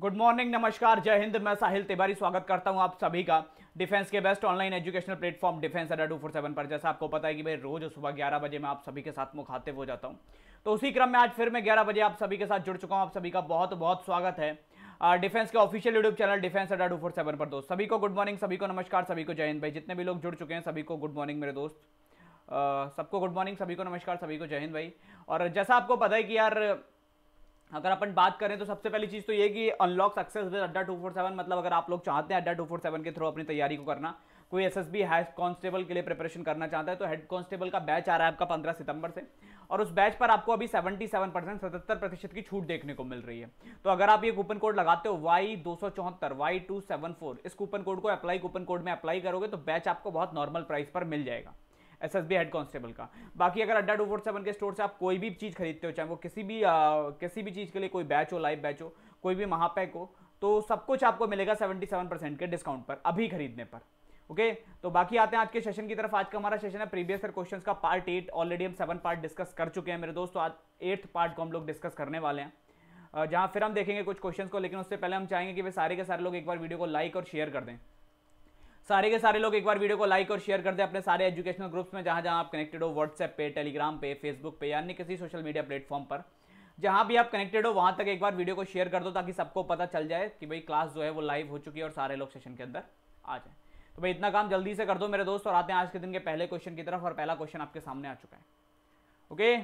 Good morning नमस्कार जय हिंद मैं साहिल तिवारी स्वागत करता हूं आप सभी का डिफेंस के best online educational platform defence Adda two four seven पर जैसा आपको पता है कि मैं रोज सुबह ग्यारह बजे मैं आप सभी के साथ मुखातिब हो जाता हूं तो उसी क्रम में आज फिर मैं ग्यारह बजे आप सभी के साथ जुड़ चुका हूँ आप सभी का बहुत बहुत स्वागत है डिफेंस के official YouTube channel defence Adda two four seven पर दोस्त सभी को गुड मॉर्निंग सभी को नमस्कार सभी को जय हिंद भाई जितने भी लोग जुड़ चुके हैं सभी को गुड मॉर्निंग मेरे दोस्त सबको गुड मॉर्निंग सभी को नमस्कार सभी को जय हिंद भाई और जैसा आपको पता है कि यार अगर अपन बात करें तो सबसे पहली चीज़ तो ये कि unlock success with Adda seven मतलब अगर आप लोग चाहते हैं अड्डा सेवन के थ्रू अपनी तैयारी को करना कोई S S B head constable के लिए प्रिपरेशन करना चाहता है तो हेड कॉन्स्टेबल का बैच आ रहा है आपका 15 सितंबर से और उस बैच पर आपको अभी 77 परसेंट सतहत्तर प्रतिशत की छूट देखने को मिल रही है तो अगर आप ये कूपन कोड लगाते हो वाई दो सौ चौहत्तर वाई टू सेवन फोर इस कूपन कोड को अप्लाई कूपन कोड में अप्लाई करोगे तो बैच आपको बहुत नॉर्मल प्राइस पर मिल जाएगा एसएसबी हेड कांस्टेबल का बाकी अगर अड्डा टू के स्टोर से आप कोई भी चीज़ खरीदते हो चाहे वो किसी भी आ, किसी भी चीज़ के लिए कोई बैच हो लाइव बैच हो कोई भी महापैक हो तो सब कुछ आपको मिलेगा सेवेंटी सेवन परसेंट के डिस्काउंट पर अभी खरीदने पर ओके तो बाकी आते हैं आज के सेशन की तरफ आज का हमारा सेशन है प्रीवियस ईयर क्वेश्चन का पार्ट एट ऑलरेडी हम सेवन पार्ट डिस्कस कर चुके हैं मेरे दोस्त आज एट्थ पार्ट को हम लोग डिस्कस करने वाले हैं जहाँ फिर हम देखेंगे कुछ क्वेश्चन को लेकिन उससे पहले हम चाहेंगे कि वे सारे के सारे लोग एक बार वीडियो को लाइक और शेयर कर दें सारे के सारे लोग एक बार वीडियो को लाइक और शेयर कर दें अपने सारे एजुकेशनल ग्रुप्स में जहां जहां आप कनेक्टेड हो व्हाट्सएप पे टेलीग्राम पे फेसबुक पे या अन्य किसी सोशल मीडिया प्लेटफॉर्म पर जहां भी आप कनेक्टेड हो वहां तक एक बार वीडियो को शेयर कर दो ताकि सबको पता चल जाए कि भाई क्लास जो है वो लाइव हो चुकी है और सारे लोग सेशन के अंदर आ जाए तो भाई इतना काम जल्दी से कर दो मेरे दोस्त और आते हैं आज के दिन के पहले क्वेश्चन की तरफ और पहला क्वेश्चन आपके सामने आ चुका है ओके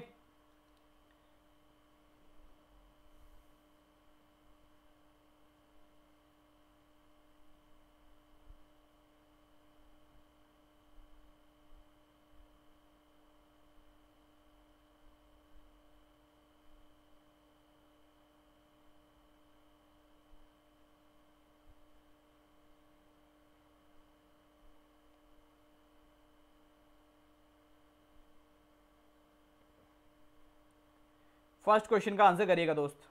फर्स्ट क्वेश्चन का आंसर करिएगा दोस्त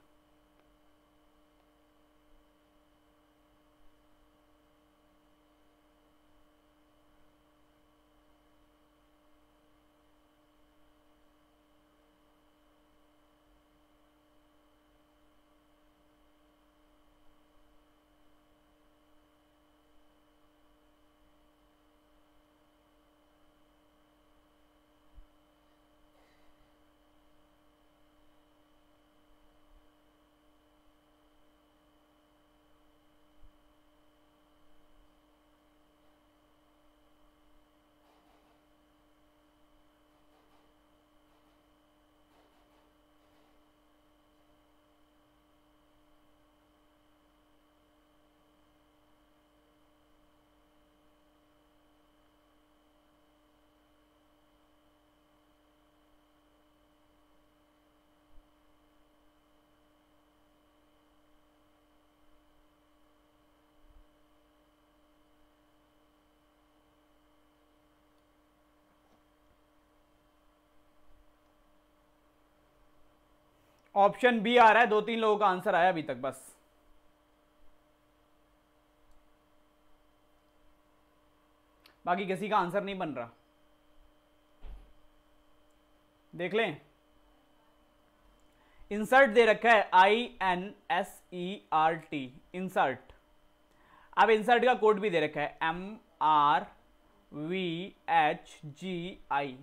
ऑप्शन बी आ रहा है दो तीन लोगों का आंसर आया अभी तक बस बाकी किसी का आंसर नहीं बन रहा देख लें इंसर्ट दे रखा है I N S E R T insert अब इंसर्ट का कोड भी दे रखा है M R V H G I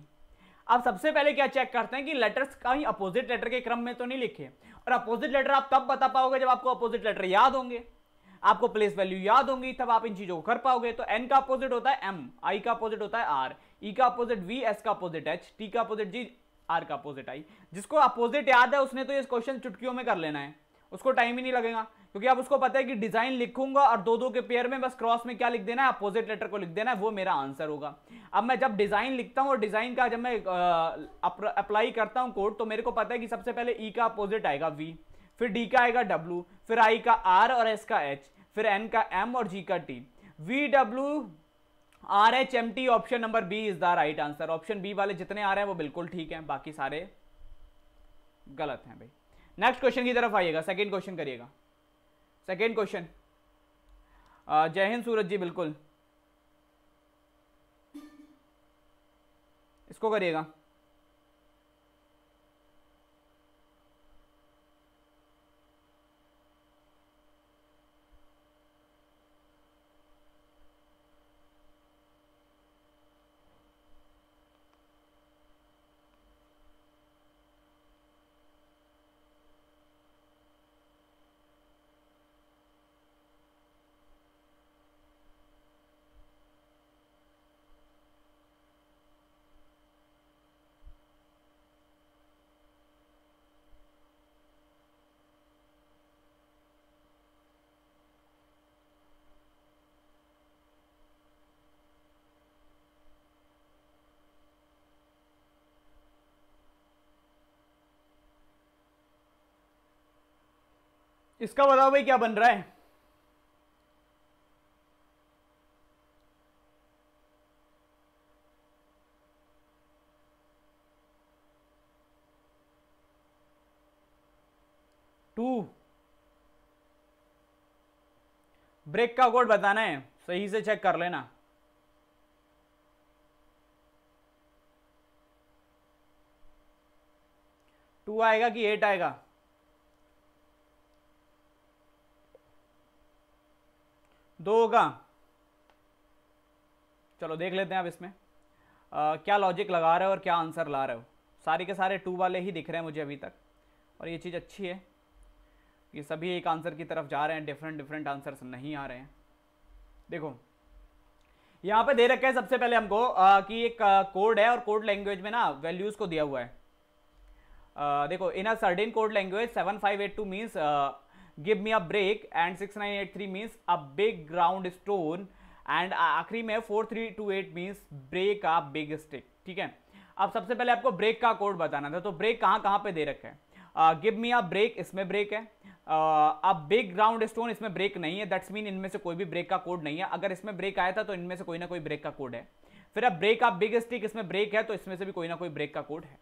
आप सबसे पहले क्या चेक करते हैं कि लेटर्स कहीं अपोजिट लेटर के क्रम में तो नहीं लिखे और अपोजिट लेटर आप तब बता पाओगे जब आपको अपोजिट लेटर याद होंगे आपको प्लेस वैल्यू याद होंगी तब आप इन चीजों को कर पाओगे तो एन का अपोजिट होता है एम आई का अपोजिट होता है आर ई e का अपोजिट वी एस का अपोजिट एच टी का अपोजिट जी आर का अपोजिट आई जिसको अपोजिट याद है उसने तो ये क्वेश्चन चुटकियों में कर लेना है उसको टाइम ही नहीं लगेगा क्योंकि अब उसको पता है कि डिजाइन लिखूंगा और दो दो के पेयर में बस क्रॉस में क्या लिख देना है अपोजिट लेटर को लिख देना है वो मेरा आंसर होगा अब मैं जब डिजाइन लिखता हूँ और डिजाइन का जब मैं अप्लाई करता हूँ कोड तो मेरे को पता है कि सबसे पहले ई e का अपोजिट आएगा वी फिर डी का आएगा डब्ल्यू फिर आई का आर और एस का एच फिर एन का एम और जी का T V W R H M T option number B is the right answer option B वाले जितने आ रहे हैं वो बिल्कुल ठीक है बाकी सारे गलत हैं भाई नेक्स्ट क्वेश्चन की तरफ आइएगा सेकेंड क्वेश्चन करिएगा सेकेंड क्वेश्चन जय हिंद सूरज जी बिल्कुल इसको करिएगा इसका बताओ भाई क्या बन रहा है टू ब्रेक का कोड बताना है सही से चेक कर लेना टू आएगा कि एट आएगा दो होगा चलो देख लेते हैं अब इसमें आ, क्या लॉजिक लगा रहे हो और क्या आंसर ला रहे हो सारे के सारे टू वाले ही दिख रहे हैं मुझे अभी तक और ये चीज़ अच्छी है कि सभी एक आंसर की तरफ जा रहे हैं डिफरेंट डिफरेंट आंसर्स नहीं आ रहे हैं देखो यहाँ पे दे रखा है सबसे पहले हमको आ, कि एक कोड है और कोड लैंग्वेज में ना वैल्यूज़ को दिया हुआ है आ, देखो in a certain code language seven five eight two means give me a break and six nine eight three means a big ground stone and आखिरी में four three two eight means break a big stick ठीक है अब सबसे पहले आपको break का code बताना था तो ब्रेक कहाँ कहाँ पे दे रखे हैं गिव मी अ ब्रेक इसमें ब्रेक है अब बिग ग्राउंड स्टोन इसमें ब्रेक नहीं है दैट्स मीन इनमें से कोई भी ब्रेक का कोड नहीं है अगर इसमें ब्रेक आया था तो इनमें से कोई ना कोई ब्रेक का कोड है फिर अब ब्रेक आप बिग स्टिक इसमें ब्रेक है तो इसमें से भी कोई ना कोई ब्रेक का कोड है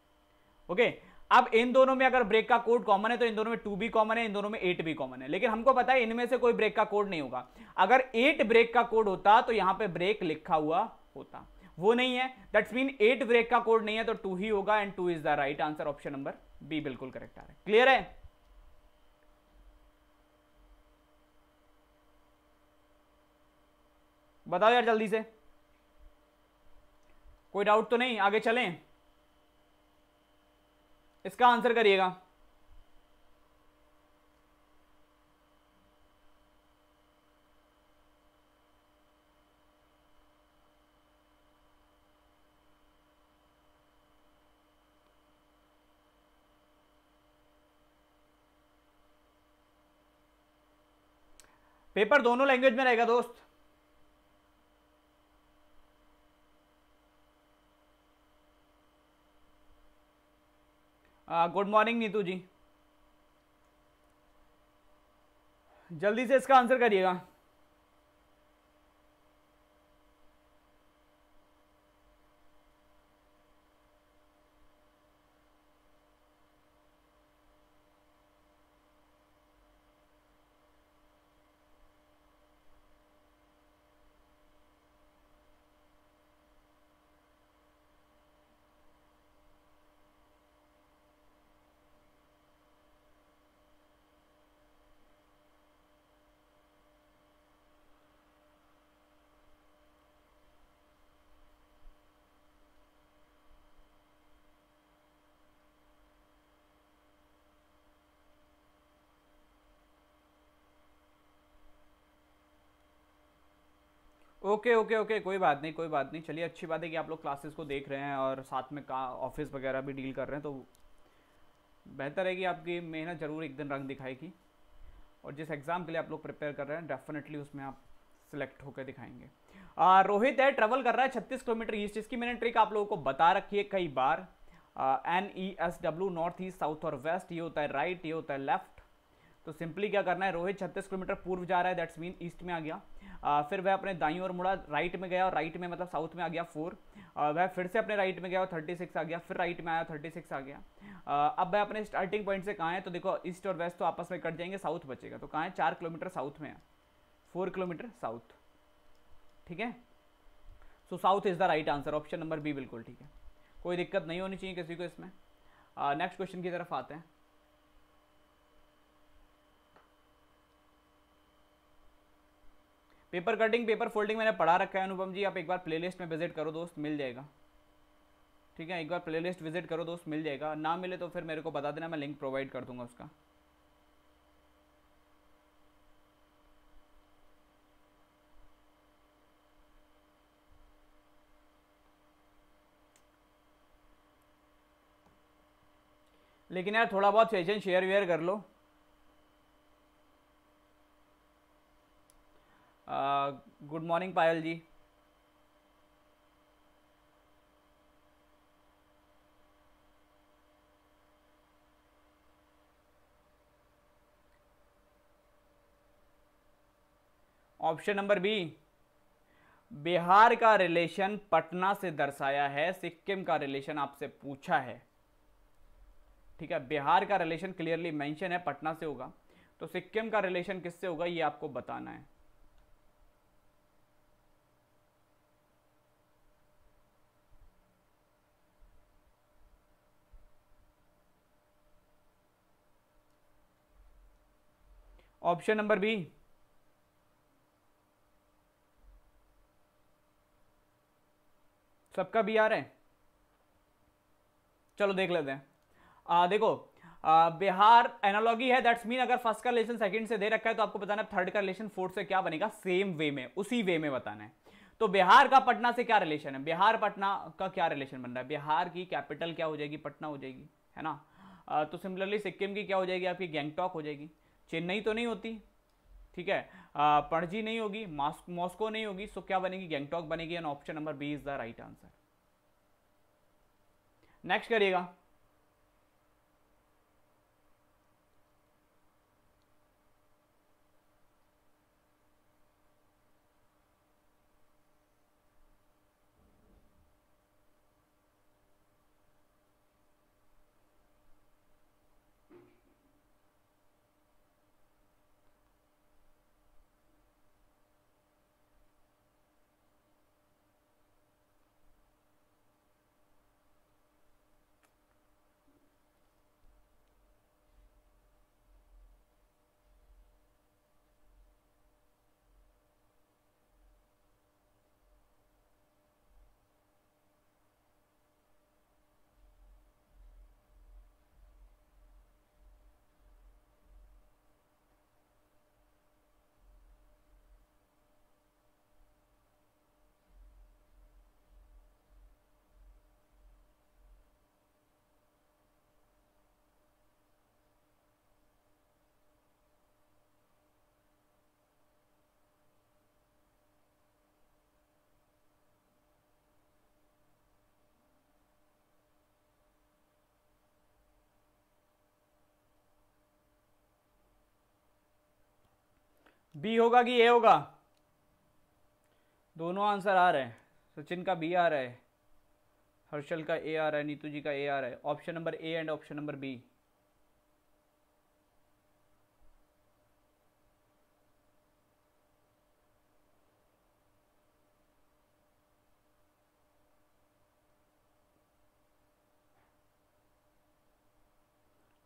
ओके okay? अब इन दोनों में अगर ब्रेक का कोड कॉमन है तो इन दोनों में टू भी कॉमन है इन दोनों में एट भी कॉमन है लेकिन हमको पता है इनमें से कोई ब्रेक का कोड नहीं होगा अगर एट ब्रेक का कोड होता तो यहां पे ब्रेक लिखा हुआ होता वो नहीं है दैट्स मीन एट ब्रेक का कोड नहीं है तो टू ही होगा and two is the right answer option number B बिल्कुल करेक्ट आ रहा है क्लियर है बताओ यार जल्दी से कोई डाउट तो नहीं आगे चलें इसका आंसर करिएगा पेपर दोनों लैंग्वेज में रहेगा दोस्त गुड मॉर्निंग नीतू जी जल्दी से इसका आंसर करिएगा ओके ओके ओके कोई बात नहीं कोई बात नहीं चलिए अच्छी बात है कि आप लोग क्लासेस को देख रहे हैं और साथ में का ऑफिस वगैरह भी डील कर रहे हैं तो बेहतर है कि आपकी मेहनत ज़रूर एक दिन रंग दिखाएगी और जिस एग्ज़ाम के लिए आप लोग प्रिपेयर कर रहे हैं डेफिनेटली उसमें आप सिलेक्ट होकर दिखाएंगे आ, रोहित है ट्रेवल कर रहा है छत्तीस किलोमीटर ईस्ट इसकी मैंने ट्रिक आप लोगों को बता रखी है कई बार N E S W north east south और वेस्ट ये होता है राइट ये होता है लेफ्ट तो सिंपली क्या करना है रोहित छत्तीस किलोमीटर पूर्व जा रहा है दैट्स मीन ईस्ट में आ गया आ, फिर वह अपने दाई और मुड़ा राइट में गया और राइट में मतलब साउथ में आ गया फोर वह फिर से अपने राइट में गया और थर्टी सिक्स आ गया फिर राइट में आया थर्टी सिक्स आ गया आ, अब वह अपने स्टार्टिंग पॉइंट से कहाँ है तो देखो ईस्ट और वेस्ट तो आपस में कट जाएंगे साउथ बचेगा तो कहाँ है चार किलोमीटर साउथ में है फोर किलोमीटर साउथ ठीक है so south is the right answer option number B बिल्कुल ठीक है कोई दिक्कत नहीं होनी चाहिए किसी को इसमें नेक्स्ट क्वेश्चन की तरफ आते हैं पेपर कटिंग पेपर फोल्डिंग मैंने पढ़ा रखा है अनुपम जी आप एक बार प्लेलिस्ट में विजिट करो दोस्त मिल जाएगा ठीक है एक बार प्लेलिस्ट विजिट करो दोस्त मिल जाएगा ना मिले तो फिर मेरे को बता देना मैं लिंक प्रोवाइड कर दूंगा उसका लेकिन यार थोड़ा बहुत सेशन शेयर वेयर कर लो good morning Payal ji option number B Bihar का रिलेशन पटना से दर्शाया है सिक्किम का रिलेशन आपसे पूछा है ठीक है बिहार का रिलेशन क्लियरली मेंशन है पटना से होगा तो सिक्किम का रिलेशन किससे होगा ये आपको बताना है ऑप्शन नंबर बी सबका बी आ रहा है चलो देख लेते हैं आ, देखो आ, बिहार एनालॉगी है दैट्स मीन अगर फर्स्ट का रिलेशन सेकंड से दे रखा है तो आपको बताना थर्ड का रिलेशन फोर्थ से क्या बनेगा सेम वे में उसी वे में बताना है तो बिहार का पटना से क्या रिलेशन है बिहार पटना का क्या रिलेशन बन रहा है बिहार की कैपिटल क्या हो जाएगी पटना हो जाएगी है ना आ, तो सिमिलरली सिक्किम की क्या हो जाएगी आपकी गैंगटॉक हो जाएगी चेन्नई तो नहीं होती ठीक है पणजी नहीं होगी मॉस्को नहीं होगी सो क्या बनेगी गैंगटॉक बनेगी and option number B is the right answer next करिएगा बी होगा कि ए होगा दोनों आंसर आ रहे हैं सचिन का बी आ रहा है हर्षल का ए आ रहा है नीतू जी का ए आ रहा है option number A and option number B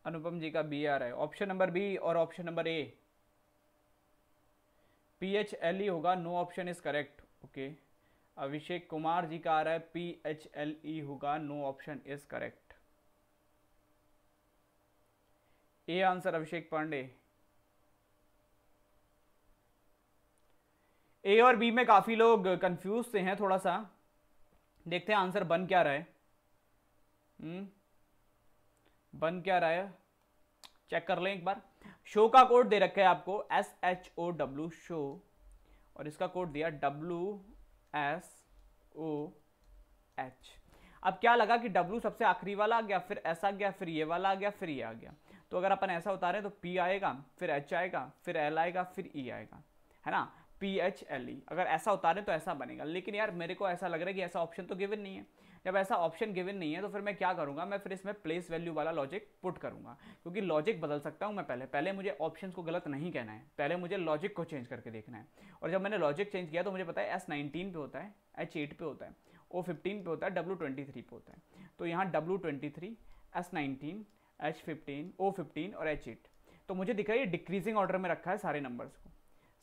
Anupam ji का बी आ रहा है ऑप्शन नंबर बी और option number A P H L E होगा no option is correct okay Abhishek Kumar ji का आ रहा है पी एच एल ई होगा no option is correct A answer Abhishek Pandey A और बी में काफ़ी लोग कंफ्यूज से हैं थोड़ा सा देखते हैं आंसर बन क्या रहा है हम्म बन क्या रहा है चेक कर लें एक बार शो का कोड दे रखा है आपको S H O W show और इसका कोड दिया डब्ल्यू एस ओ एच अब क्या लगा कि W सबसे आखिरी वाला आ गया फिर ऐसा आ गया फिर ये वाला आ गया फिर ये आ गया तो अगर अपन ऐसा उतारें तो P आएगा फिर H आएगा फिर L आएगा फिर E आएगा है ना पी एच एल ई अगर ऐसा उतारें तो ऐसा बनेगा लेकिन यार मेरे को ऐसा लग रहा है कि ऐसा ऑप्शन तो गिवन नहीं है जब ऐसा ऑप्शन गिवन नहीं है तो फिर मैं क्या करूँगा मैं फिर इसमें प्लेस वैल्यू वाला लॉजिक पुट करूँगा क्योंकि लॉजिक बदल सकता हूँ मैं पहले पहले मुझे ऑप्शन को गलत नहीं कहना है पहले मुझे लॉजिक को चेंज करके देखना है और जब मैंने लॉजिक चेंज किया तो मुझे पता है एस नाइनटीन पे होता है एच एट पे होता है ओ फिफ्टीन पे होता है डब्ल्यू ट्वेंटी थ्री पे होता है तो यहाँ W twenty three S nineteen H fifteen O fifteen और एच एट तो मुझे दिख रहा है ये डिक्रीजिंग ऑर्डर में रखा है सारे नंबर्स को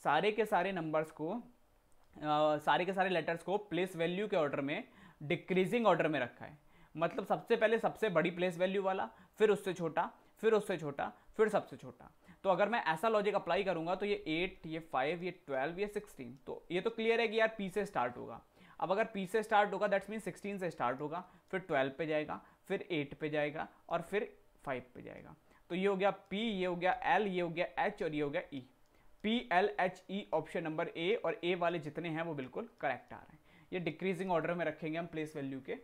सारे के सारे नंबर्स को आ, सारे के सारे लेटर्स को प्लेस वैल्यू के ऑर्डर में डिक्रीजिंग ऑर्डर में रखा है मतलब सबसे पहले सबसे बड़ी प्लेस वैल्यू वाला फिर उससे छोटा फिर उससे छोटा फिर सबसे छोटा तो अगर मैं ऐसा लॉजिक अप्लाई करूंगा तो ये एट ये फाइव ये ट्वेल्व ये सिक्सटीन तो ये तो क्लियर है कि यार पी से स्टार्ट होगा अब अगर पी से स्टार्ट होगा दैट्स मीन सिक्सटीन से स्टार्ट होगा फिर ट्वेल्व पे जाएगा फिर एट पे जाएगा और फिर फाइव पे जाएगा तो ये हो गया पी ये हो गया एल ये हो गया एच और ये हो गया E P L H E option number A और ए वाले जितने हैं वो बिल्कुल करेक्ट आ रहे हैं ये डिक्रीजिंग ऑर्डर में रखेंगे हम प्लेस वैल्यू के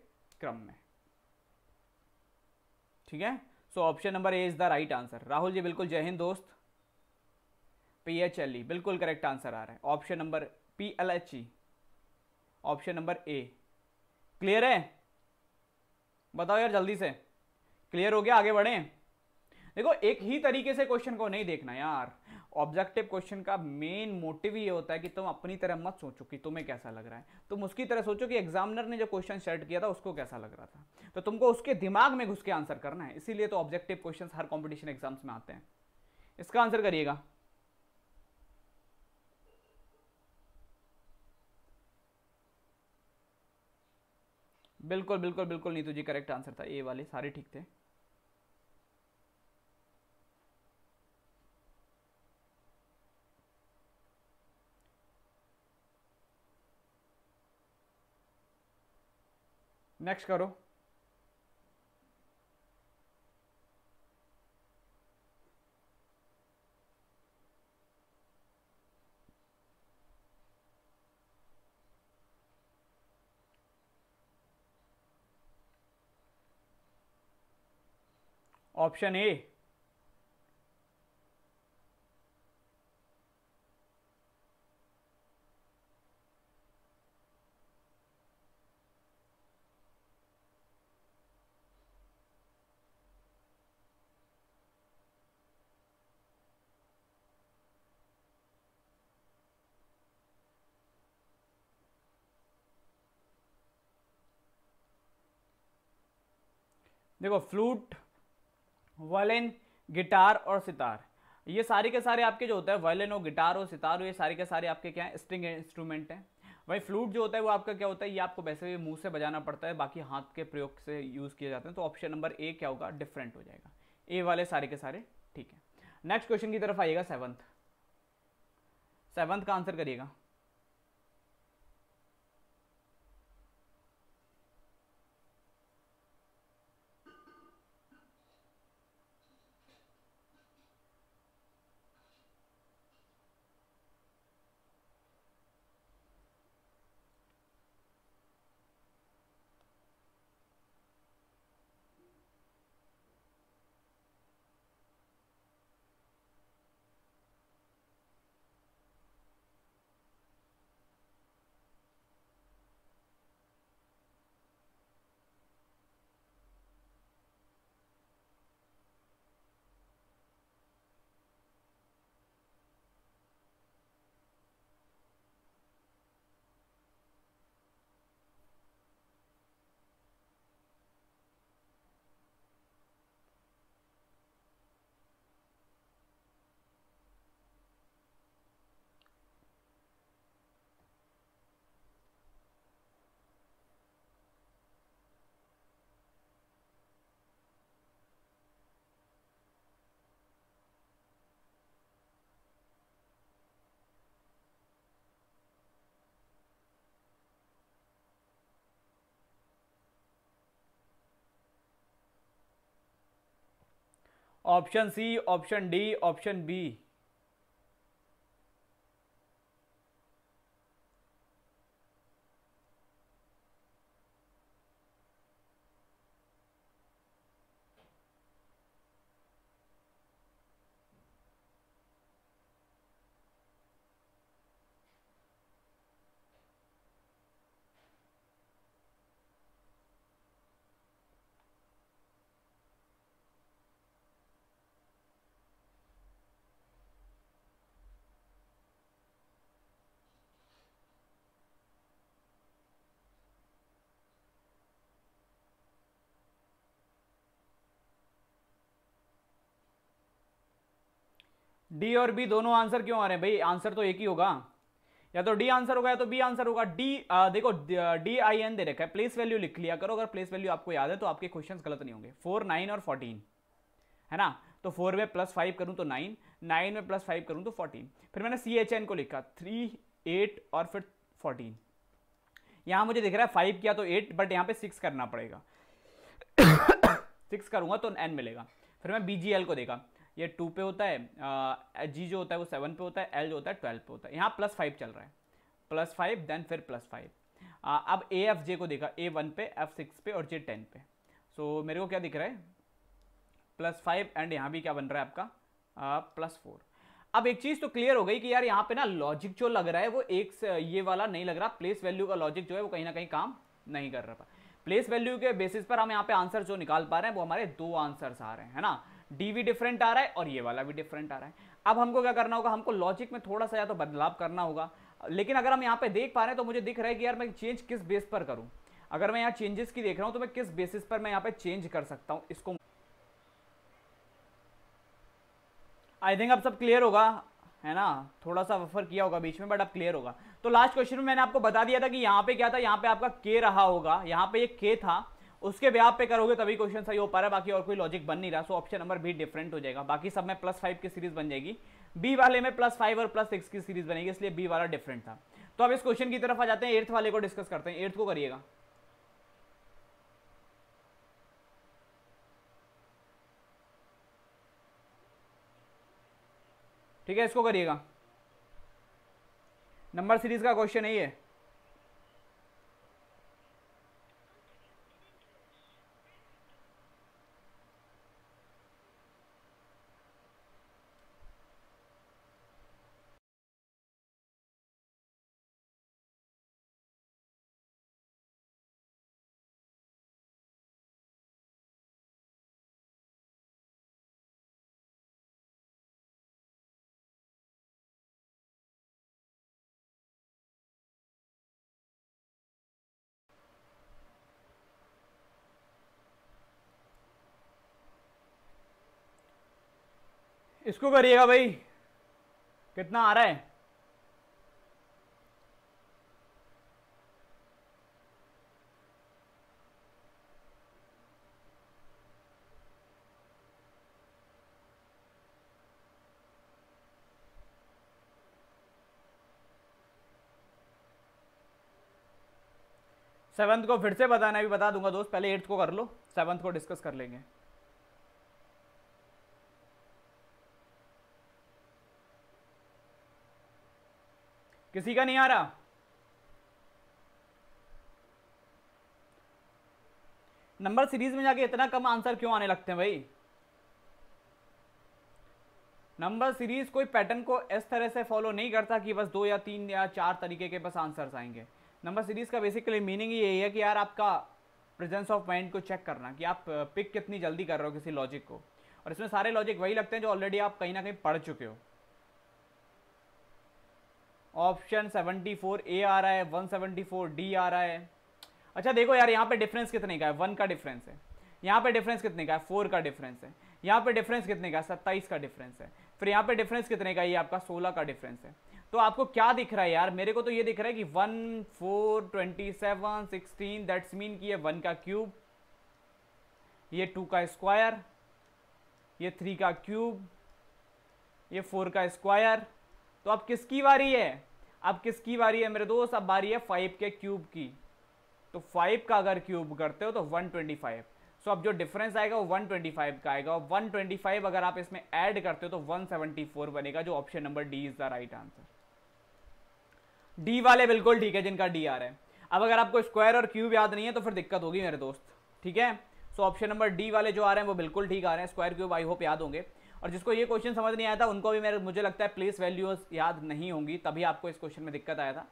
क्रम में ठीक है so option number A is the right answer Rahul ji बिल्कुल जय हिंद दोस्त पी एच एल ई बिल्कुल करेक्ट आंसर आ रहा है option number P L H E option number A clear है बताओ यार जल्दी से क्लियर हो गया आगे बढ़े देखो एक ही तरीके से क्वेश्चन को नहीं देखना यार ऑब्जेक्टिव क्वेश्चन का मेन मोटिव ये होता है कि तुम अपनी तरह मत सोचो कि तुम्हें कैसा लग रहा है तुम उसकी तरह सोचो कि एग्जामिनर ने जो क्वेश्चन सेट किया था उसको कैसा लग रहा था तो तुमको उसके दिमाग में घुस के आंसर करना है इसीलिए तो ऑब्जेक्टिव क्वेश्चन हर कॉम्पिटिशन एग्जाम्स में आते हैं इसका आंसर करिएगा बिल्कुल बिल्कुल बिल्कुल नीतू जी करेक्ट आंसर था ए वाले सारे ठीक थे नेक्स्ट करो ऑप्शन ए देखो फ्लूट वायलिन गिटार और सितार ये सारे के सारे आपके जो होता है वायलिन और गिटार और सितार और ये सारे के सारे आपके क्या है स्ट्रिंग इंस्ट्रूमेंट हैं वही फ्लूट जो होता है वो आपका क्या होता है ये आपको वैसे भी मुंह से बजाना पड़ता है बाकी हाथ के प्रयोग से यूज़ किए जाते हैं तो ऑप्शन नंबर ए क्या होगा डिफरेंट हो जाएगा ए वाले सारे के सारे ठीक है नेक्स्ट क्वेश्चन की तरफ आइएगा सेवन्थ सेवन्थ का आंसर करिएगा option C option D option B D और बी दोनों आंसर क्यों आ रहे हैं भाई आंसर तो एक ही होगा या तो डी आंसर होगा या तो बी आंसर होगा डी देखो डी आई एन दे रखा है प्लेस वैल्यू लिख लिया करो अगर प्लेस वैल्यू आपको याद है तो आपके क्वेश्चन गलत नहीं होंगे फोर नाइन और फोर्टीन है ना तो फोर में प्लस फाइव करूँ तो नाइन नाइन में प्लस फाइव करूँ तो फोर्टीन फिर मैंने सी एच एन को लिखा थ्री एट और फिर फोर्टीन यहाँ मुझे दिख रहा है फाइव किया तो एट बट यहाँ पे सिक्स करना पड़ेगा सिक्स करूँगा तो एन मिलेगा फिर मैं बी जी एल को देखा ये टू पे होता है जी जो होता है वो सेवन पे होता है एल जो होता है ट्वेल्व पे होता है यहाँ प्लस फाइव चल रहा है प्लस फाइव देन फिर प्लस फाइव अब ए एफ जे को देखा ए वन पे एफ सिक्स पे और जे टेन पे सो so, मेरे को क्या दिख रहा है प्लस फाइव एंड यहाँ भी क्या बन रहा है आपका प्लस फोर अब एक चीज तो क्लियर हो गई कि यार यहाँ पे ना लॉजिक जो लग रहा है वो एक ये वाला नहीं लग रहा प्लेस वैल्यू का लॉजिक जो है वो कहीं ना कहीं काम नहीं कर रहा प्लेस वैल्यू के बेसिस पर हम यहाँ पे आंसर जो निकाल पा रहे हैं वो हमारे दो आंसर्स आ रहे हैं है ना डी भी डिफरेंट आ रहा है और ये वाला भी डिफरेंट आ रहा है अब हमको क्या करना होगा हमको लॉजिक में थोड़ा सा या तो बदलाव करना होगा लेकिन अगर हम यहाँ पे देख पा रहे हैं तो मुझे दिख रहा है कि यार मैं चेंज किस बेस पर करूँ अगर मैं यहाँ चेंजेस की देख रहा हूँ तो मैं किस बेसिस पर मैं यहाँ पे चेंज कर सकता हूँ इसको आई थिंक अब सब क्लियर होगा है ना थोड़ा सा वफर किया होगा बीच में बट अब क्लियर होगा तो लास्ट क्वेश्चन में मैंने आपको बता दिया था कि यहाँ पे क्या था यहाँ पे आपका के रहा होगा यहाँ पे ये के था उसके व्याप पे करोगे तभी क्वेश्चन सही हो पा रहा है बाकी और कोई लॉजिक बन नहीं रहा so option number B different हो जाएगा बाकी सब में प्लस फाइव की सीरीज बन जाएगी बी वाले में प्लस फाइव और प्लस सिक्स की सीरीज बनेगी इसलिए बी वाला डिफरेंट था तो अब इस क्वेश्चन की तरफ आ जाते हैं एट्थ वाले को डिस्कस करते हैं एट्थ को करिएगा ठीक है इसको करिएगा नंबर सीरीज का क्वेश्चन है ये इसको करिएगा भाई कितना आ रहा है सेवन्थ को फिर से बताना भी बता दूंगा दोस्त पहले एट्थ को कर लो सेवंथ को डिस्कस कर लेंगे किसी का नहीं आ रहा नंबर सीरीज में जाके इतना कम आंसर क्यों आने लगते हैं भाई नंबर सीरीज कोई पैटर्न को इस तरह से फॉलो नहीं करता कि बस दो या तीन या चार तरीके के बस आंसर्स आएंगे नंबर सीरीज का बेसिकली मीनिंग यही है कि यार आपका प्रेजेंस ऑफ माइंड को चेक करना कि आप पिक uh, कितनी जल्दी कर रहे हो किसी लॉजिक को और इसमें सारे लॉजिक वही लगते हैं जो ऑलरेडी आप कहीं ना कहीं पढ़ चुके हो ऑप्शन 74 ए आ रहा है 174 डी आ रहा है अच्छा देखो यार यहाँ पे डिफरेंस कितने का है वन का डिफरेंस है यहाँ पे डिफरेंस कितने का है फोर का डिफरेंस है यहाँ पे डिफरेंस कितने का है सत्ताईस का डिफरेंस है फिर यहाँ पे डिफरेंस कितने का ये आपका सोलह का डिफरेंस है तो आपको क्या दिख रहा है यार मेरे को तो ये दिख रहा है कि one four twenty seven sixteen that's mean कि ये वन का क्यूब ये टू का स्क्वायर ये थ्री का क्यूब ये फोर का स्क्वायर तो अब किसकी बारी है अब किसकी बारी है मेरे दोस्त अब बारी है फाइव के क्यूब की तो फाइव का अगर क्यूब करते हो तो वन ट्वेंटी फाइव सो अब जो डिफरेंस आएगा वो वन ट्वेंटी फाइव का आएगा और वन ट्वेंटी फाइव अगर आप इसमें ऐड करते हो तो वन सेवेंटी फोर बनेगा जो option number D is the right answer D वाले बिल्कुल ठीक है जिनका डी आ रहा है अब अगर आपको स्क्वायर और क्यूब याद नहीं है तो फिर दिक्कत होगी मेरे दोस्त ठीक है सो ऑप्शन नंबर डी वाले जो आ रहे हैं वो बिल्कुल ठीक आ रहे हैं स्क्वायर क्यूब आई होप याद होंगे और जिसको ये क्वेश्चन समझ नहीं आया था उनको भी मेरे मुझे लगता है प्लेस वैल्यूज याद नहीं होंगी तभी आपको इस क्वेश्चन में दिक्कत आया था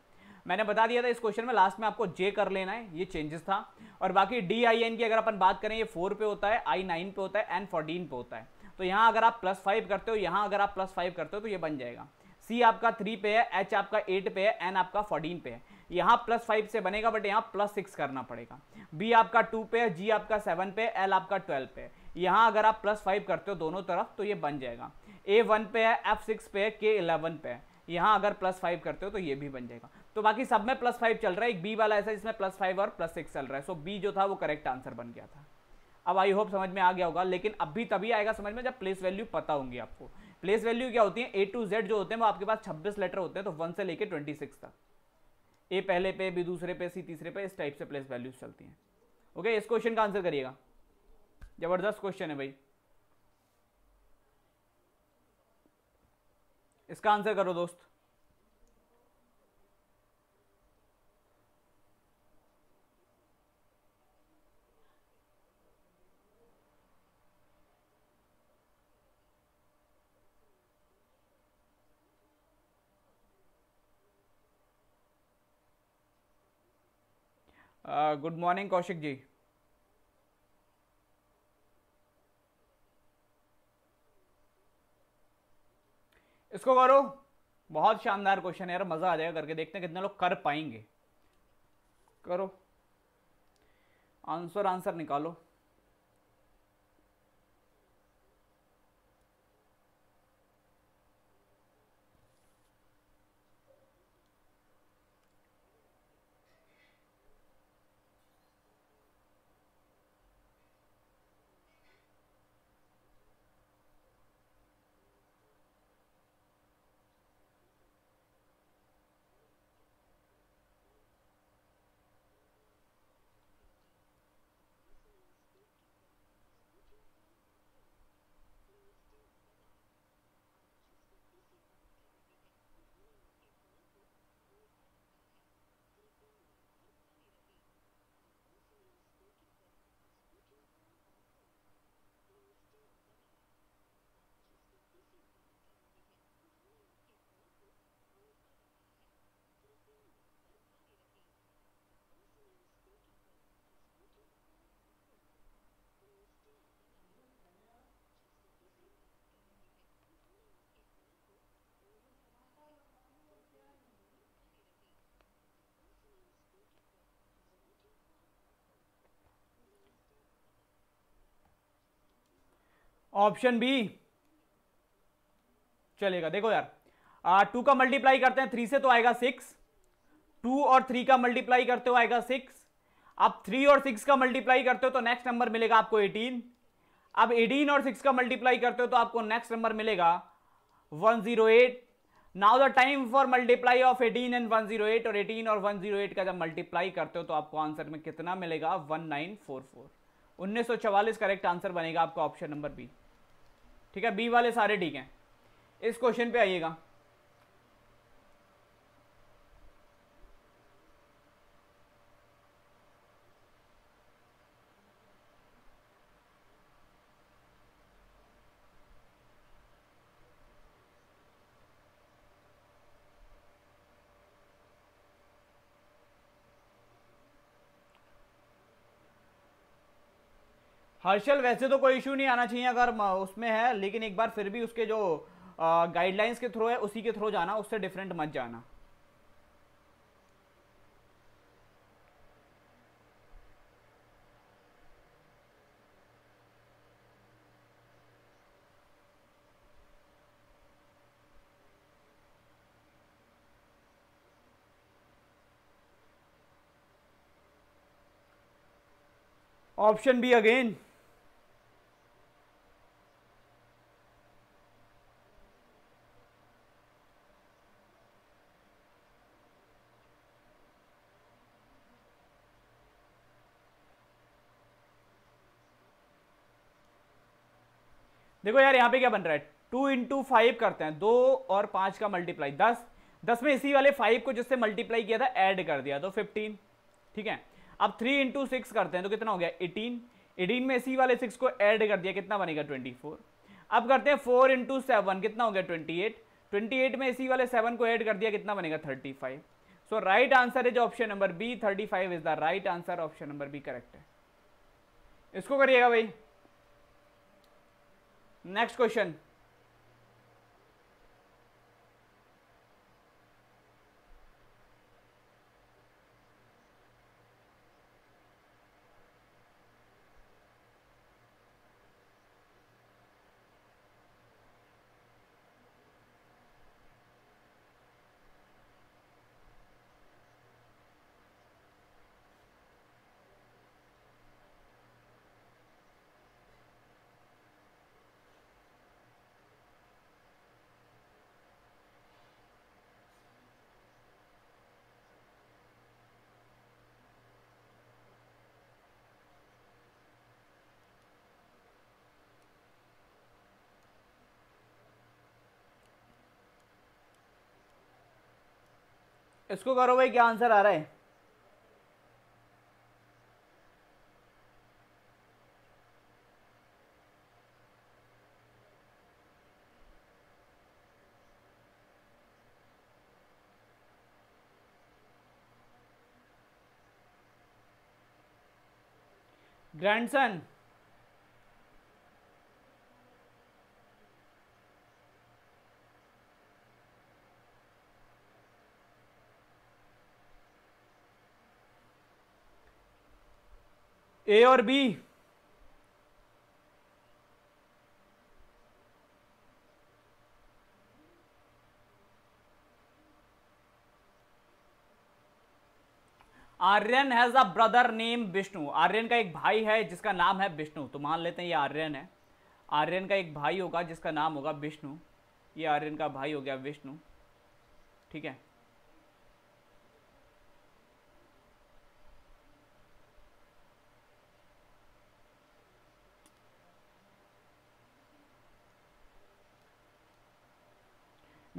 मैंने बता दिया था इस क्वेश्चन में लास्ट में आपको जे कर लेना है ये चेंजेस था और बाकी डी आई एन की अगर अपन बात करें ये फोर पे होता है आई नाइन पे होता है एन फोर्टीन पे होता है तो यहाँ अगर आप प्लस फाइव करते हो यहाँ अगर आप प्लस फाइव करते हो तो ये बन जाएगा सी आपका थ्री पे है एच आपका एट पे है एन आपका फोर्टीन पे है यहाँ प्लस फाइव से बनेगा बट यहाँ प्लस सिक्स करना पड़ेगा बी आपका टू पे है जी आपका सेवन पे एल आपका ट्वेल्व पे है यहाँ अगर आप प्लस फाइव करते हो दोनों तरफ तो ये बन जाएगा ए वन पे है एफ सिक्स पे है के इलेवन पे है यहाँ अगर प्लस फाइव करते हो तो ये भी बन जाएगा तो बाकी सब में प्लस फाइव चल रहा है एक बी वाला ऐसा जिसमें प्लस फाइव और प्लस सिक्स चल रहा है सो बी जो था वो करेक्ट आंसर बन गया था अब आई होप समझ में आ गया होगा लेकिन अभी तभी आएगा समझ में जब प्लेस वैल्यू पता होंगी आपको प्लेस वैल्यू क्या होती है ए टू जेड जो होते हैं वो आपके पास छब्बीस लेटर होते हैं तो वन से लेकर ट्वेंटी सिक्स तक ए पहले पे बी दूसरे पे सी तीसरे पे इस टाइप से प्लेस वैल्यूज चलती हैं ओके इस क्वेश्चन का आंसर करिएगा जबरदस्त क्वेश्चन है भाई इसका आंसर करो दोस्त गुड मॉर्निंग कौशिक जी इसको करो बहुत शानदार क्वेश्चन है यार मज़ा आ जाएगा करके देखते हैं कितने लोग कर पाएंगे करो आंसर आंसर निकालो ऑप्शन बी चलेगा देखो यार टू का मल्टीप्लाई करते हैं थ्री से तो आएगा सिक्स टू और थ्री का मल्टीप्लाई करते हो आएगा सिक्स आप थ्री और सिक्स का मल्टीप्लाई करते हो तो नेक्स्ट नंबर मिलेगा आपको एटीन अब एटीन और सिक्स का मल्टीप्लाई करते हो तो आपको नेक्स्ट नंबर मिलेगा one zero eight now the time for multiply of eighteen and one zero eight और एटीन और वन जीरो एट का जब मल्टीप्लाई करते हो तो आपको आंसर में कितना मिलेगा वन नाइन फोर फोर उन्नीस सौ चवालीस करेक्ट आंसर बनेगा आपका ऑप्शन नंबर बी ठीक है बी वाले सारे ठीक हैं इस क्वेश्चन पे आइएगा हर्षल वैसे तो कोई इशू नहीं आना चाहिए अगर उसमें है लेकिन एक बार फिर भी उसके जो गाइडलाइंस के थ्रू है उसी के थ्रू जाना उससे डिफरेंट मत जाना ऑप्शन बी अगेन देखो यार यहाँ पे क्या बन रहा है टू इंटू फाइव करते हैं दो और पाँच का मल्टीप्लाई दस दस में इसी वाले फाइव को जिससे मल्टीप्लाई किया था ऐड कर दिया तो फिफ्टीन ठीक है अब थ्री इंटू सिक्स करते हैं तो कितना हो गया एटीन एटीन में इसी वाले सिक्स को ऐड कर दिया कितना बनेगा ट्वेंटी फोर अब करते हैं फोर इंटू सेवन कितना हो गया ट्वेंटी एट ट्वेंटी एट में इसी वाले सेवन को ऐड कर दिया कितना बनेगा thirty five so right answer is option number B thirty five is the right answer option number B correct है इसको करिएगा भाई Next question. इसको करो भाई क्या आंसर आ रहा है ग्रैंडसन ए और B Aryan has a brother name Vishnu Aryan का एक भाई है जिसका नाम है विष्णु तो मान लेते हैं ये आर्यन है आर्यन का एक भाई होगा जिसका नाम होगा विष्णु ये आर्यन का भाई हो गया विष्णु ठीक है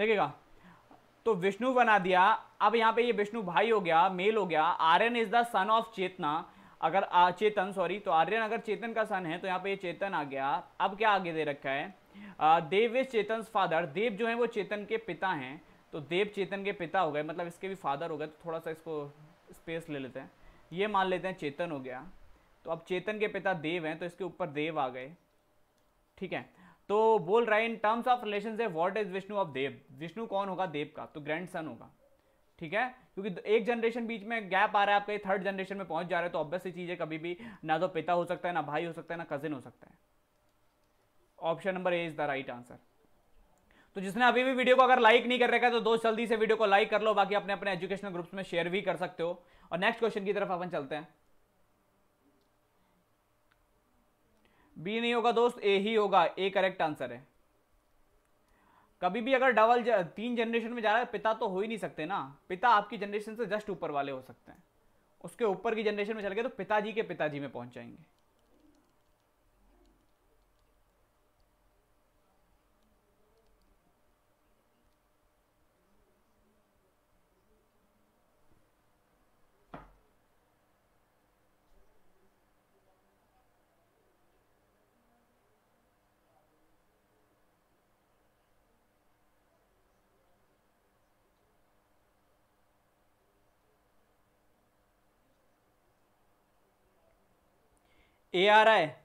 देखिएगा तो विष्णु बना दिया अब यहाँ पे ये विष्णु भाई हो गया मेल हो गया Aryan is the son of Chetna अगर आ, चेतन सॉरी तो आर्यन अगर चेतन का सन है तो यहाँ पे ये चेतन आ गया अब क्या आगे दे रखा है आ, देव इज चेतन फादर देव जो है वो चेतन के पिता हैं तो देव चेतन के पिता हो गए मतलब इसके भी फादर हो गए तो थोड़ा सा इसको स्पेस ले लेते हैं ये मान लेते हैं चेतन हो गया तो अब चेतन के पिता देव हैं तो इसके ऊपर देव आ गए ठीक है तो बोल रहा है in terms of relation relationship what is Vishnu of Dev Vishnu कौन होगा देव का तो ग्रैंड सन होगा ठीक है क्योंकि एक जनरेशन बीच में गैप आ रहा है आपका थर्ड जनरेशन में पहुंच जा रहे हैं तो ऑब्वियस ये चीज़ें कभी भी ना तो पिता हो सकता है ना भाई हो सकता है ना कजिन हो सकता है option number A is the right answer तो जिसने अभी भी वीडियो को अगर लाइक नहीं कर रखा है तो दोस्त जल्दी से वीडियो को लाइक कर लो बाकी अपने अपने एजुकेशनल ग्रुप्स में शेयर भी कर सकते हो और नेक्स्ट क्वेश्चन की तरफ अपन चलते हैं बी नहीं होगा दोस्त ए ही होगा ए करेक्ट आंसर है कभी भी अगर डबल तीन जनरेशन में जा रहा है पिता तो हो ही नहीं सकते ना पिता आपकी जनरेशन से जस्ट ऊपर वाले हो सकते हैं उसके ऊपर की जनरेशन में चल गए तो पिताजी के पिताजी में पहुंच जाएंगे ए आ रहा है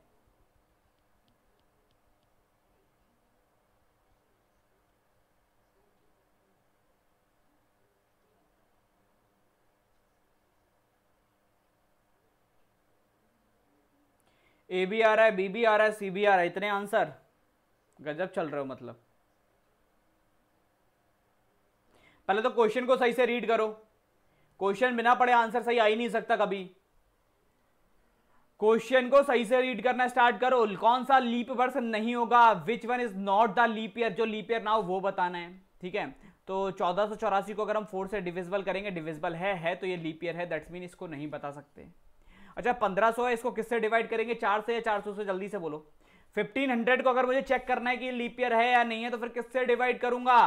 ए भी आ रहा है बी भी आ रहा है सी भी आ रहा है इतने आंसर गजब चल रहे हो मतलब पहले तो क्वेश्चन को सही से रीड करो क्वेश्चन बिना पढ़े आंसर सही आ ही नहीं सकता कभी क्वेश्चन को सही से रीड करना स्टार्ट करो कौन सा लीप वर्ष नहीं होगा which one is not the leap year जो लीप ईयर ना हो वो बताना है ठीक है तो चौदह सौ चौरासी को अगर हम फोर से डिविजिबल करेंगे डिविजिबल है है तो ये लीप ईयर है दैट्स मीन इसको नहीं बता सकते अच्छा पंद्रह सौ है इसको किससे डिवाइड करेंगे चार से या चार सौ से जल्दी से बोलो फिफ्टीन हंड्रेड को अगर मुझे चेक करना है कि लीप ईयर है या नहीं है तो फिर किससे डिवाइड करूंगा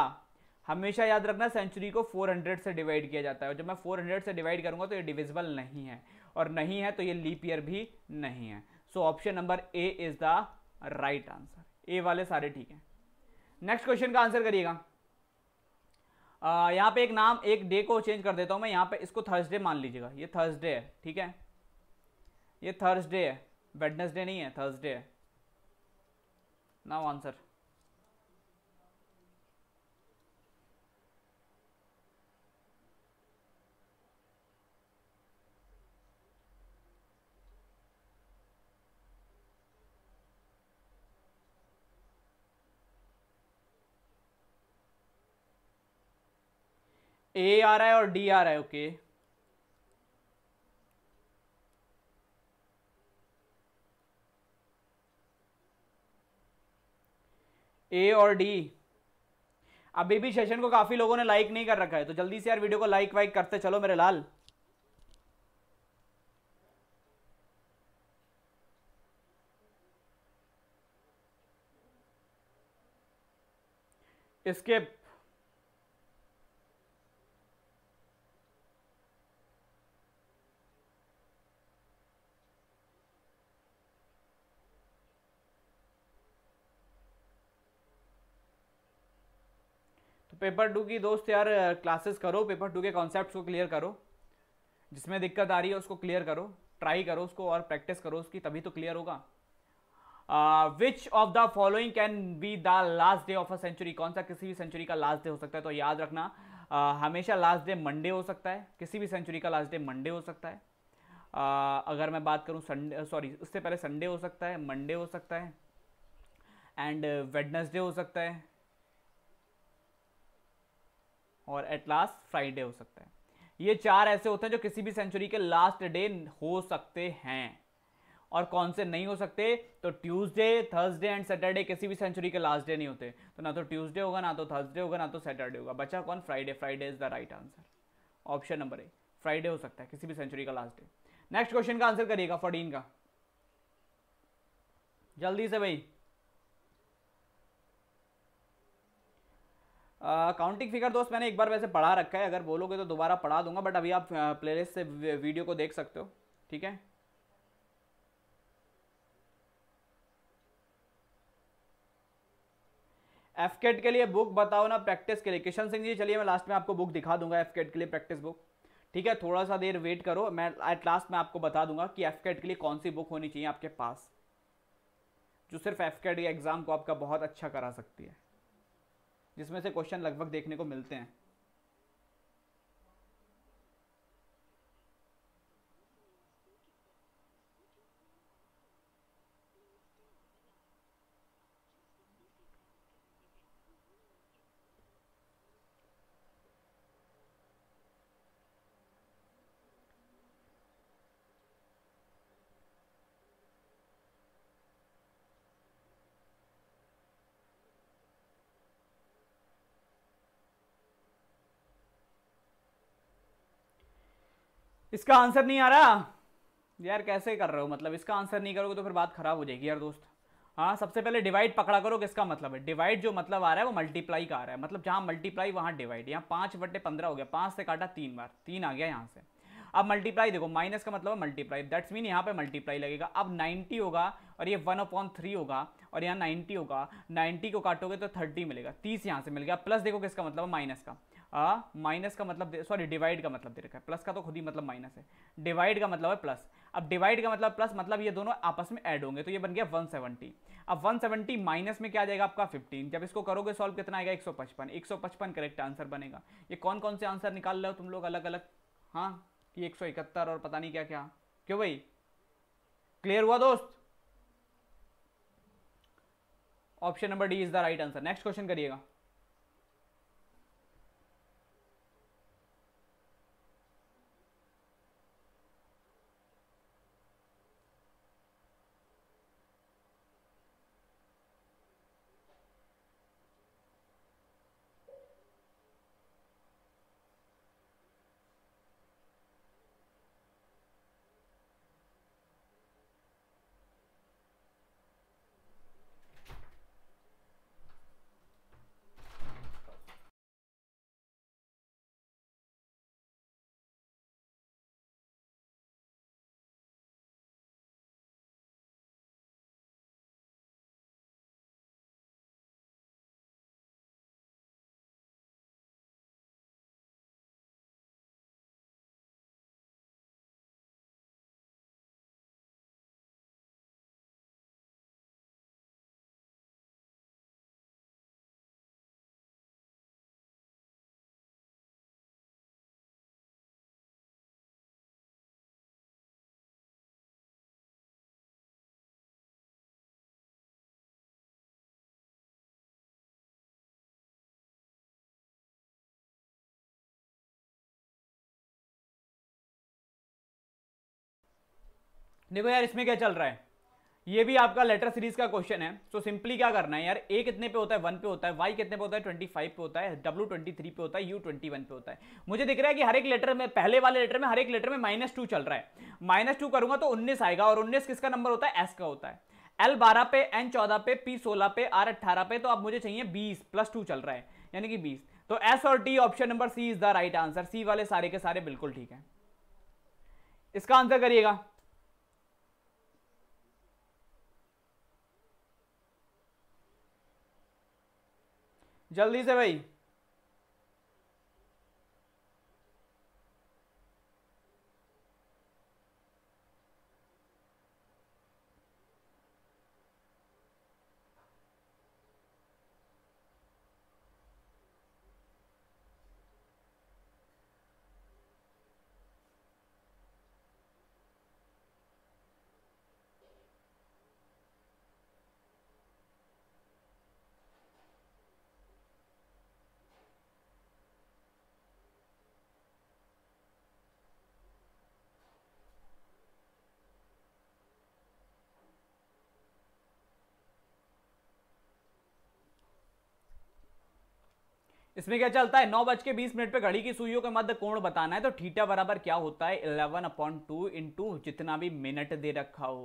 हमेशा याद रखना सेंचुरी को 400 से डिवाइड किया जाता है जब मैं 400 से डिवाइड करूंगा तो ये डिविजिबल नहीं है और नहीं है तो ये लीप ईयर भी नहीं है so option number A is the right answer A वाले सारे ठीक है नेक्स्ट क्वेश्चन का आंसर करिएगा यहां यहाँ पे एक नाम एक डे को चेंज कर देता हूँ मैं यहाँ पे इसको थर्सडे मान लीजिएगा ये थर्सडे है ठीक है ये थर्सडे है वेडनेसडे नहीं है थर्सडे है नाउ आंसर ए आ रहा है और डी आ रहा है ओके okay. ए और डी अभी भी सेशन को काफी लोगों ने लाइक नहीं कर रखा है तो जल्दी से यार वीडियो को लाइक वाइक करते चलो मेरे लाल इसके पेपर टू की दोस्त यार क्लासेस करो पेपर टू के कॉन्सेप्ट को क्लियर करो जिसमें दिक्कत आ रही है उसको क्लियर करो ट्राई करो उसको और प्रैक्टिस करो उसकी तभी तो क्लियर होगा which of the following can be the last day of a century कौन सा किसी भी सेंचुरी का लास्ट डे हो सकता है तो याद रखना uh, हमेशा लास्ट डे मंडे हो सकता है किसी भी सेंचुरी का लास्ट डे मंडे हो सकता है uh, अगर मैं बात करूँ संडे सॉरी उससे पहले संडे हो सकता है मंडे हो सकता है एंड वेडनेसडे हो सकता है और एट लास्ट फ्राइडे हो सकता है ये चार ऐसे होते हैं जो किसी भी सेंचुरी के लास्ट डे हो सकते हैं और कौन से नहीं हो सकते तो ट्यूसडे थर्सडे एंड सैटरडे किसी भी सेंचुरी के लास्ट डे नहीं होते तो ना तो ट्यूसडे होगा ना तो थर्सडे होगा ना तो सैटरडे होगा बचा कौन Friday Friday is the right answer option number A Friday हो सकता है किसी भी सेंचुरी का लास्ट डे नेक्स्ट क्वेश्चन का आंसर करिएगा फोर्टीन का जल्दी से भाई काउंटिंग फिगर दोस्त मैंने एक बार वैसे पढ़ा रखा है अगर बोलोगे तो दोबारा पढ़ा दूंगा बट अभी आप प्लेलिस्ट से वीडियो को देख सकते हो ठीक है एफकेट e के लिए बुक बताओ ना प्रैक्टिस के लिए किशन सिंह जी चलिए मैं लास्ट में आपको बुक दिखा दूंगा एफकेट e के लिए प्रैक्टिस बुक ठीक है थोड़ा सा देर वेट करो मैं एट लास्ट में आपको बता दूंगा कि एफकेट e के लिए कौन सी बुक होनी चाहिए आपके पास जो सिर्फ एफकेट एग्जाम को आपका बहुत अच्छा करा सकती है जिसमें से क्वेश्चन लगभग देखने को मिलते हैं इसका आंसर नहीं आ रहा यार कैसे कर रहे हो मतलब इसका आंसर नहीं करोगे तो फिर बात खराब हो जाएगी यार दोस्त हाँ सबसे पहले डिवाइड पकड़ा करो किसका मतलब है डिवाइड जो मतलब आ रहा है वो मल्टीप्लाई का आ रहा है मतलब जहाँ मल्टीप्लाई वहाँ डिवाइड यहाँ पाँच बटे पंद्रह हो गया पाँच से काटा तीन बार तीन आ गया यहाँ से अब मल्टीप्लाई देखो माइनस का मतलब है मल्टीप्लाई दैट्स मीन यहाँ पे मल्टीप्लाई लगेगा अब नाइन्टी होगा और ये वन अपॉन थ्री होगा और यहाँ नाइन्टी होगा नाइन्टी को काटोगे तो थर्टी मिलेगा तीस यहाँ से मिल गया प्लस देखो किसका मतलब है माइनस का माइनस का मतलब सॉरी डिवाइड का मतलब दे रखा है प्लस का तो खुद ही मतलब माइनस है डिवाइड का मतलब है प्लस अब डिवाइड का मतलब प्लस मतलब ये दोनों आपस में ऐड होंगे तो ये बन गया 170 अब 170 माइनस में क्या जाएगा आपका 15 जब इसको करोगे सॉल्व कितना आएगा 155 155 करेक्ट आंसर बनेगा ये कौन कौन से आंसर निकाल रहे हो तुम लोग अलग अलग हाँ कि एक और पता नहीं क्या क्या क्यों भाई क्लियर हुआ दोस्त option number D is the right answer next question करिएगा देखो यार इसमें क्या चल रहा है ये भी आपका लेटर सीरीज का क्वेश्चन है सो so, सिंपली क्या करना है यार ए कितने पे होता है वन पे होता है वाई कितने पे होता है ट्वेंटी फाइव पे होता है डब्ल्यू ट्वेंटी थ्री पे होता है यू ट्वेंटी वन पे होता है मुझे दिख रहा है कि हर एक लेटर में पहले वाले लेटर में हर एक लेटर में माइनस टू चल रहा है माइनस टू करूंगा तो उन्नीस आएगा और उन्नीस किसका नंबर होता है एस का होता है एल बारह पे एन चौदह पे पी सोलह पे आर अट्ठारह पे तो आप मुझे चाहिए बीस प्लस टू चल रहा है यानी कि बीस तो एस और T option number C is the right answer C वाले सारे के सारे बिल्कुल ठीक है इसका आंसर करिएगा जल्दी से भाई इसमें क्या चलता है नौ बज के बीस मिनट पर घड़ी की सुइयों का मध्य कोण बताना है तो थीटा बराबर क्या होता है इलेवन अपॉन टू इंटू जितना भी मिनट दे रखा हो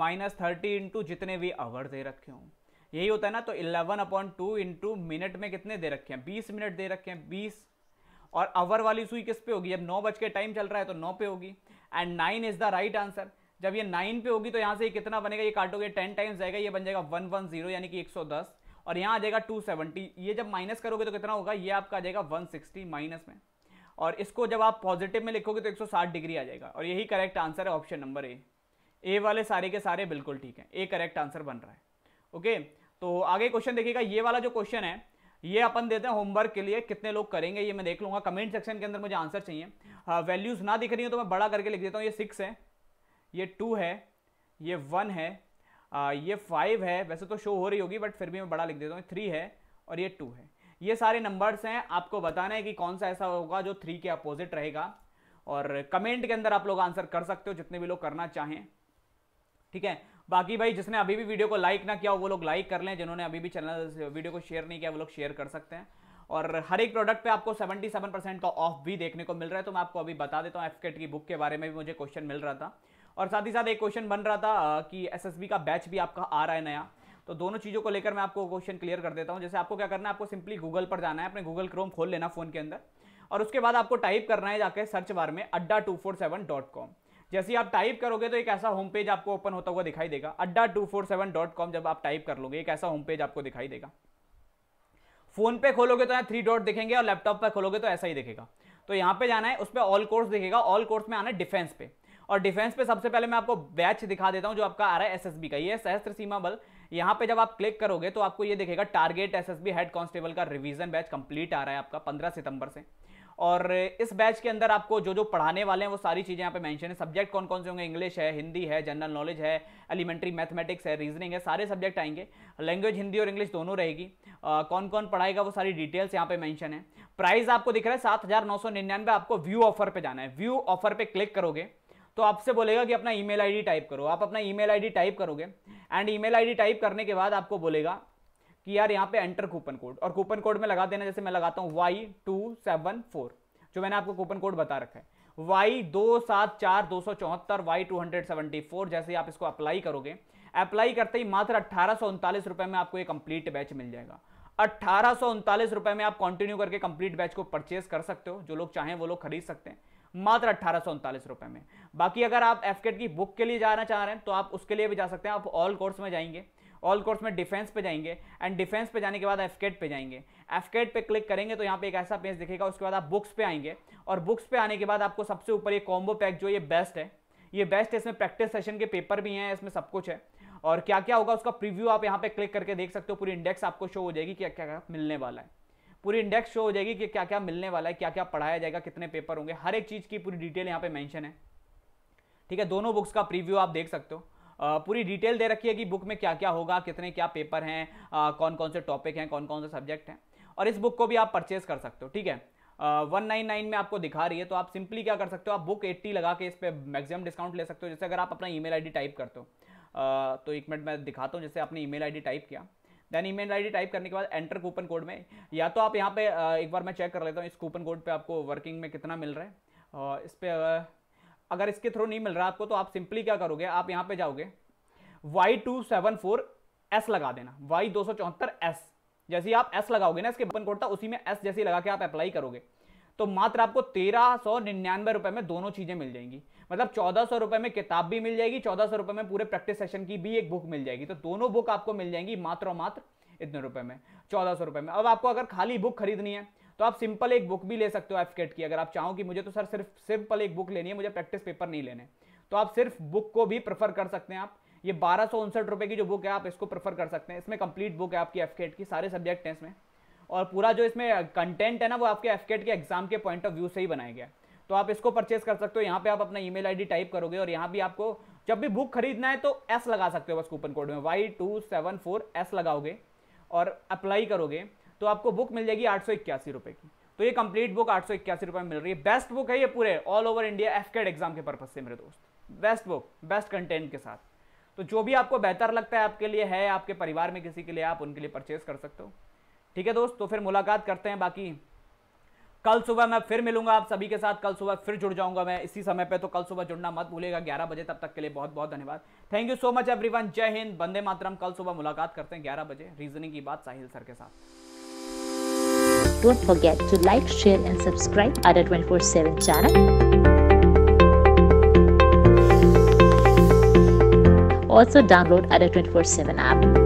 माइनस थर्टी इंटू जितने भी आवर दे रखे हों यही होता है ना तो eleven upon two into minute में कितने दे रखे हैं बीस मिनट दे रखे हैं बीस और आवर वाली सुई किस पे होगी जब नौ बज के टाइम चल रहा है तो नौ पे होगी and nine is the right answer जब ये नाइन पे होगी तो यहाँ से ये कितना बनेगा ये काटोगे टेन टाइम्स जाएगा ये बन जाएगा वन वन जीरो यानी कि एक सौ दस और यहाँ आ जाएगा 270 ये जब माइनस करोगे तो कितना होगा ये आपका आ जाएगा 160 माइनस में और इसको जब आप पॉजिटिव में लिखोगे तो 160 डिग्री आ जाएगा और यही करेक्ट आंसर है ऑप्शन नंबर ए ए वाले सारे के सारे बिल्कुल ठीक है ए करेक्ट आंसर बन रहा है ओके तो आगे क्वेश्चन देखिएगा ये वाला जो क्वेश्चन है ये अपन देते हैं होमवर्क के लिए कितने लोग करेंगे ये मैं देख लूंगा कमेंट सेक्शन के अंदर मुझे आंसर चाहिए वैल्यूज़ हाँ, ना दिख रही हो तो मैं बड़ा करके लिख देता हूँ ये सिक्स है ये टू है ये वन है आ, ये फाइव है वैसे तो शो हो रही होगी बट फिर भी मैं बड़ा लिख देता हूँ थ्री है और ये टू है ये सारे नंबर्स हैं आपको बताना है कि कौन सा ऐसा होगा जो थ्री के अपोजिट रहेगा और कमेंट के अंदर आप लोग आंसर कर सकते हो जितने भी लोग करना चाहें ठीक है बाकी भाई जिसने अभी भी वीडियो को लाइक ना किया हो वो लोग लाइक कर लें जिन्होंने अभी भी चैनल वीडियो को शेयर नहीं किया वो लोग शेयर कर सकते हैं और हर एक प्रोडक्ट पे आपको 77 परसेंट का ऑफ भी देखने को मिल रहा है तो मैं आपको अभी बता देता हूँ एफकेट की बुक के बारे में भी मुझे क्वेश्चन मिल रहा था और साथ ही साथ एक क्वेश्चन बन रहा था कि एसएसबी का बैच भी आपका आ रहा है नया तो दोनों चीज़ों को लेकर मैं आपको क्वेश्चन क्लियर कर देता हूँ जैसे आपको क्या करना है आपको सिंपली गूगल पर जाना है अपने गूगल क्रोम खोल लेना फ़ोन के अंदर और उसके बाद आपको टाइप करना है जाकर सर्च बार में Adda two four seven dot com जैसे ही आप टाइप करोगे तो एक ऐसा होम पेज आपको ओपन होता हुआ दिखाई देगा Adda two four seven dot com जब आप टाइप कर लोगे एक ऐसा होम पेज आपको दिखाई देगा फोन पे खोलोगे तो यहाँ थ्री डॉट दिखेंगे और लैपटॉप पर खोलोगे तो ऐसा ही दिखेगा तो यहाँ पे जाना है उस पर ऑल कोर्स दिखेगा ऑल कोर्स में आना है डिफेंस पे और डिफेंस पे सबसे पहले मैं आपको बैच दिखा देता हूँ जो आपका आ रहा है एसएसबी का ये सहस्त्र सीमा बल यहाँ पे जब आप क्लिक करोगे तो आपको ये देखेगा टारगेट एसएसबी हेड कांस्टेबल का रिवीजन बैच कंप्लीट आ रहा है आपका पंद्रह सितंबर से और इस बैच के अंदर आपको जो जो पढ़ाने वाले हैं वो सारी चीज़ें यहाँ पे मेंशन है सब्जेक्ट कौन कौन से होंगे इंग्लिश है हिंदी है जनरल नॉलेज है एलिमेंट्री मैथमेटिक्स है रीजनिंग है सारे सब्जेक्ट आएंगे लैंग्वेज हिंदी और इंग्लिश दोनों रहेगी कौन कौन पढ़ाएगा वो सारी डिटेल्स यहाँ पे मैंशन है प्राइस आपको दिख रहा है सात आपको व्यू ऑफर पर जाना है व्यू ऑफर पर क्लिक करोगे तो आपसे बोलेगा कि अपना ईमेल आईडी टाइप करो आप अपना ईमेल आईडी टाइप करोगे एंड ईमेल आईडी टाइप करने के बाद आपको बोलेगा कि यार यहाँ पे एंटर कूपन कोड और कूपन कोड में लगा देना जैसे मैं लगाता हूँ वाई टू सेवन फोर जो मैंने आपको कूपन कोड बता रखा है वाई दो सात चार दो सौ चौहत्तर Y two hundred seventy four जैसे आप इसको अप्लाई करोगे अप्लाई करते ही मात्र अट्ठारह सौ उनतालीस रुपये में आपको ये कंप्लीट बैच मिल जाएगा अट्ठारह सौ उनतालीस में आप कंटिन्यू करके कंप्लीट बैच को परचेज कर सकते हो जो लोग चाहें वो लोग खरीद सकते हैं मात्र अट्ठारह रुपए में बाकी अगर आप एफकेट की बुक के लिए जाना चाह रहे हैं तो आप उसके लिए भी जा सकते हैं आप ऑल कोर्स में जाएंगे ऑल कोर्स में डिफेंस पे जाएंगे एंड डिफेंस पे जाने के बाद एफकेट पे जाएंगे एफकेट पे क्लिक करेंगे तो यहाँ पे एक ऐसा पेज दिखेगा उसके बाद आप बुक्स पे आएंगे और बुक्स पे आने के बाद आपको सबसे ऊपर ये कॉम्बो पैक जो ये बेस्ट है ये बेस्ट है इसमें प्रैक्टिस सेशन के पेपर भी हैं इसमें सब कुछ है और क्या क्या होगा उसका प्रीव्यू आप यहाँ पे क्लिक करके देख सकते हो पूरी इंडेक्स आपको शो हो जाएगी क्या, क्या मिलने वाला है पूरी इंडेक्स शो हो जाएगी कि क्या क्या मिलने वाला है क्या क्या पढ़ाया जाएगा कितने पेपर होंगे हर एक चीज़ की पूरी डिटेल यहाँ पे मेंशन है ठीक है दोनों बुक्स का प्रीव्यू आप देख सकते हो पूरी डिटेल दे रखी है कि बुक में क्या क्या होगा कितने क्या पेपर हैं कौन कौन से टॉपिक हैं कौन कौन से सब्जेक्ट हैं और इस बुक को भी आप परचेज कर सकते हो ठीक है वन नाइन नाइन में आपको दिखा रही है तो आप सिंपली क्या कर सकते हो आप बुक एट्टी लगा के इस पर मैक्सिमम डिस्काउंट ले सकते हो जैसे अगर आप अपना ई मेल टाइप करते हो तो एक मिनट मैं दिखाता हूँ जैसे आपने ई मेल टाइप किया देन ईमेल आईडी टाइप करने के बाद एंटर कूपन कोड में या तो आप यहाँ पे एक बार मैं चेक कर लेता हूँ इस कूपन कोड पे आपको वर्किंग में कितना मिल रहा है और इस पर अगर इसके थ्रू नहीं मिल रहा आपको तो आप सिंपली क्या करोगे आप यहाँ पे जाओगे Y two seven four S लगा देना वाई दो सौ चौहत्तर एस जैसे आप एस लगाओगे ना इसके कूपन कोड था उसी में एस जैसे लगा के आप अप्लाई करोगे तो मात्र आपको तेरह सौ निन्यानवे रुपए में दोनों चीजें मिल जाएंगी मतलब चौदह सौ रुपए में किताब भी मिल जाएगी चौदह सौ रुपए में पूरे प्रैक्टिस सेशन की भी एक बुक मिल जाएगी तो दोनों बुक आपको मिल जाएंगी मात्र और मात्र इतने रुपए में चौदह सौ रुपए में अब आपको अगर खाली बुक खरीदनी है तो आप सिंपल एक बुक भी ले सकते हो एफकेट की अगर आप चाहो कि मुझे तो सर सिर्फ सिंपल एक बुक लेनी है मुझे प्रैक्टिस पेपर नहीं लेने तो आप सिर्फ बुक को भी प्रेफर कर सकते हैं आप ये बारह सौ उनसठ रुपए की जो बुक है आप इसको प्रेफर कर सकते हैं इसमें कंप्लीट बुक है आपकी एफकेट की सारे सब्जेक्ट हैं इसमें और पूरा जो इसमें कंटेंट है ना वो आपके एफ के एग्जाम के पॉइंट ऑफ व्यू से ही बनाया गया तो आप इसको परचेज कर सकते हो यहाँ पे आप अपना ईमेल आईडी टाइप करोगे और यहाँ भी आपको जब भी बुक खरीदना है तो एस लगा सकते हो बस कूपन कोड में Y two seven four S लगाओगे और अप्लाई करोगे तो आपको बुक मिल जाएगी आठ सौ इक्यासी रुपये की तो ये कंप्लीट बुक आठ सौ इक्यासी रुपये में मिल रही है बेस्ट बुक है ये पूरे all over India F exam के पर्पज से मेरे दोस्त बेस्ट बुक बेस्ट कंटेंट के साथ तो जो भी आपको बेहतर लगता है आपके लिए है आपके परिवार में किसी के लिए आप उनके लिए परचेज कर सकते हो ठीक है दोस्त तो फिर मुलाकात करते हैं बाकी कल सुबह मैं फिर मिलूंगा आप सभी के साथ कल सुबह फिर जुड़ जाऊंगा मैं इसी समय पे तो कल सुबह जुड़ना मत भूलेगा ग्यारह बजे तब तक के लिए बहुत बहुत धन्यवाद thank you so much everyone Jai Hind बंदे मातरम कल सुबह मुलाकात करते हैं ग्यारह बजे रीजनिंग की बात साहिल सर के साथ don't forget to like share and subscribe seven channel Also download Ada 24/7 app.